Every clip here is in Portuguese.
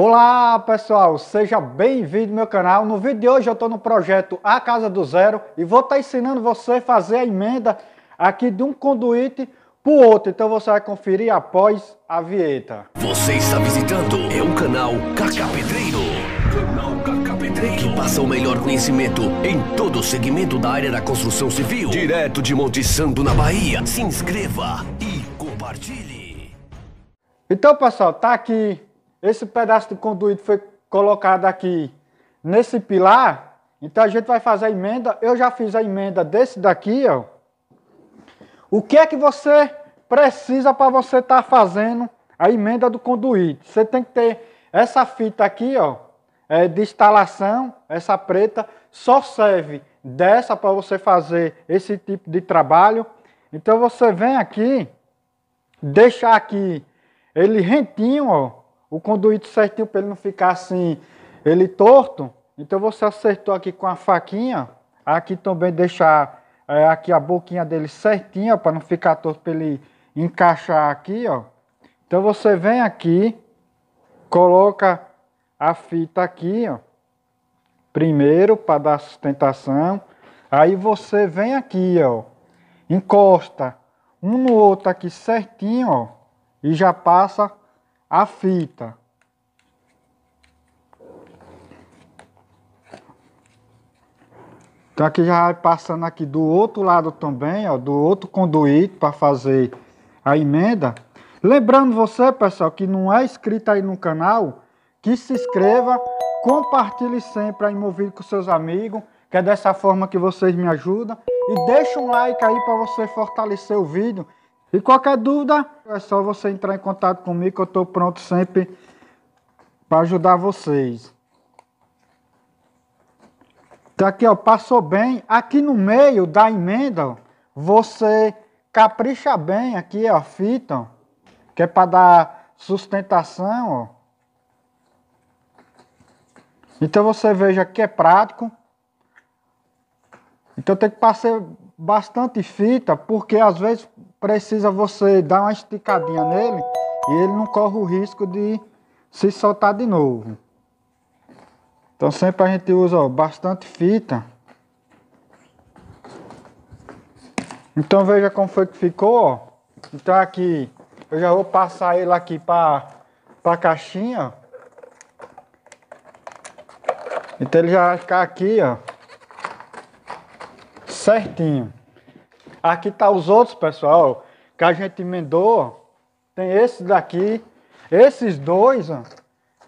Olá pessoal, seja bem-vindo ao meu canal. No vídeo de hoje eu estou no projeto A Casa do Zero e vou estar tá ensinando você a fazer a emenda aqui de um conduíte para o outro. Então você vai conferir após a vinheta. Você está visitando é o canal Caca Pedreiro. Canal Caca Pedreiro que passa o melhor conhecimento em todo o segmento da área da construção civil. Direto de Monte Santo na Bahia. Se inscreva e compartilhe. Então pessoal, tá aqui esse pedaço de conduíte foi colocado aqui nesse pilar, então a gente vai fazer a emenda. Eu já fiz a emenda desse daqui, ó. O que é que você precisa para você estar tá fazendo a emenda do conduíte? Você tem que ter essa fita aqui, ó, é, de instalação, essa preta, só serve dessa para você fazer esse tipo de trabalho. Então você vem aqui, deixar aqui ele rentinho, ó, o conduíto certinho para ele não ficar assim, ele torto. Então você acertou aqui com a faquinha, aqui também deixar é, aqui a boquinha dele certinha para não ficar torto para ele encaixar aqui, ó. Então você vem aqui, coloca a fita aqui, ó. Primeiro para dar sustentação. Aí você vem aqui, ó. Encosta um no outro aqui certinho, ó. E já passa a fita. Então aqui já vai passando aqui do outro lado também, ó, do outro conduíte para fazer a emenda. Lembrando você, pessoal, que não é inscrito aí no canal, que se inscreva, compartilhe sempre a Imovido com seus amigos, que é dessa forma que vocês me ajudam. E deixa um like aí para você fortalecer o vídeo e qualquer dúvida, é só você entrar em contato comigo, que eu estou pronto sempre para ajudar vocês. Então aqui, ó, passou bem. Aqui no meio da emenda, você capricha bem aqui, ó, fita, ó, que é para dar sustentação, ó. Então você veja que é prático. Então tem que passar bastante fita, porque às vezes precisa você dar uma esticadinha nele e ele não corre o risco de se soltar de novo. Então sempre a gente usa ó, bastante fita. Então veja como foi que ficou. Ó. Então aqui eu já vou passar ele aqui para a caixinha. Então ele já vai ficar aqui ó, certinho. Aqui tá os outros, pessoal, que a gente emendou. Tem esse daqui, esses dois, ó,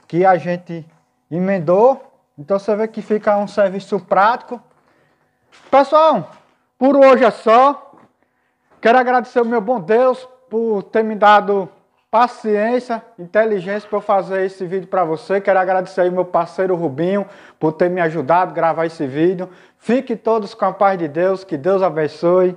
que a gente emendou. Então você vê que fica um serviço prático. Pessoal, por hoje é só. Quero agradecer ao meu bom Deus por ter me dado paciência, inteligência para eu fazer esse vídeo para você. Quero agradecer aí meu parceiro Rubinho por ter me ajudado a gravar esse vídeo. Fiquem todos com a paz de Deus, que Deus abençoe